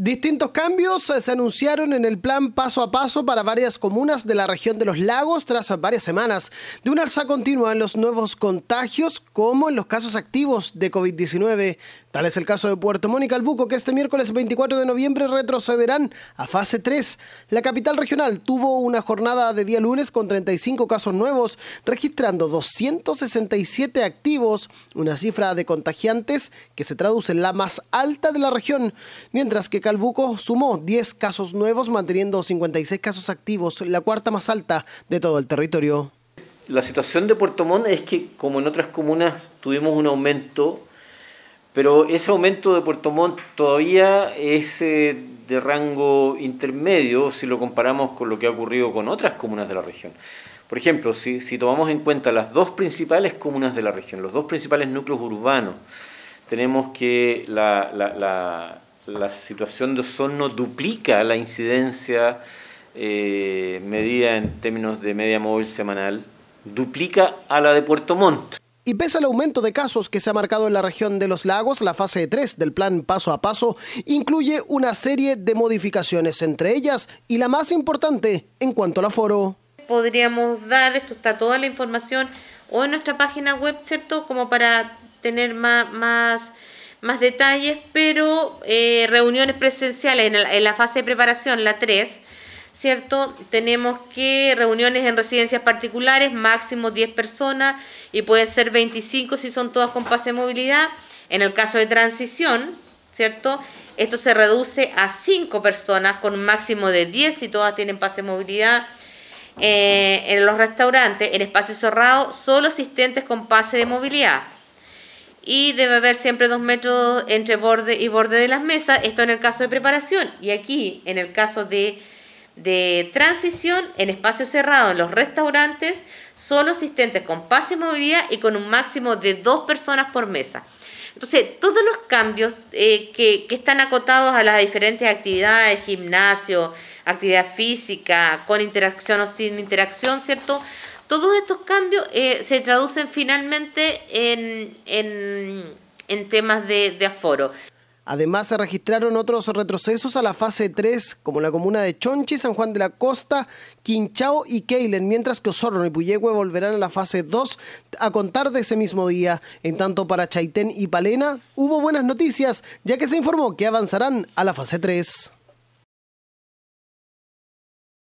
Distintos cambios se anunciaron en el plan paso a paso para varias comunas de la región de los lagos tras varias semanas de un alza continua en los nuevos contagios como en los casos activos de COVID-19. Tal es el caso de Puerto Mónica buco, que este miércoles 24 de noviembre retrocederán a fase 3. La capital regional tuvo una jornada de día lunes con 35 casos nuevos, registrando 267 activos, una cifra de contagiantes que se traduce en la más alta de la región, mientras que Calbuco sumó 10 casos nuevos, manteniendo 56 casos activos, la cuarta más alta de todo el territorio. La situación de Puerto Montt es que, como en otras comunas, tuvimos un aumento, pero ese aumento de Puerto Montt todavía es eh, de rango intermedio si lo comparamos con lo que ha ocurrido con otras comunas de la región. Por ejemplo, si, tomamos en cuenta las dos principales comunas de la región, los dos principales núcleos urbanos, tenemos que la, la situación de ozono duplica la incidencia eh, medida en términos de media móvil semanal, duplica a la de Puerto Montt. Y pese al aumento de casos que se ha marcado en la región de los lagos, la fase 3 del plan paso a paso incluye una serie de modificaciones, entre ellas y la más importante en cuanto al aforo. Podríamos dar, esto está toda la información o en nuestra página web, ¿cierto? Como para tener más, más más detalles, pero eh, reuniones presenciales en la, fase de preparación, la 3, ¿cierto? Tenemos que reuniones en residencias particulares, máximo 10 personas y puede ser 25 si son todas con pase de movilidad. En el caso de transición, ¿cierto? Esto se reduce a 5 personas con máximo de 10 si todas tienen pase de movilidad. Eh, en los restaurantes, en espacios cerrados, solo asistentes con pase de movilidad y debe haber siempre dos metros entre borde y borde de las mesas, esto en el caso de preparación y aquí en el caso de, de transición en espacio cerrado en los restaurantes, solo asistentes con pase de movilidad y con un máximo de dos personas por mesa. Entonces, todos los cambios eh, que, que están acotados a las diferentes actividades, gimnasio, actividad física, con interacción o sin interacción, ¿cierto? Todos estos cambios eh, se traducen finalmente en, en, temas de, de aforo. Además, se registraron otros retrocesos a la fase 3, como la comuna de Chonchi, San Juan de la Costa, Quinchao y Keilen, mientras que Osorno y Puyehue volverán a la fase 2 a contar de ese mismo día. En tanto, para Chaitén y Palena hubo buenas noticias, ya que se informó que avanzarán a la fase 3.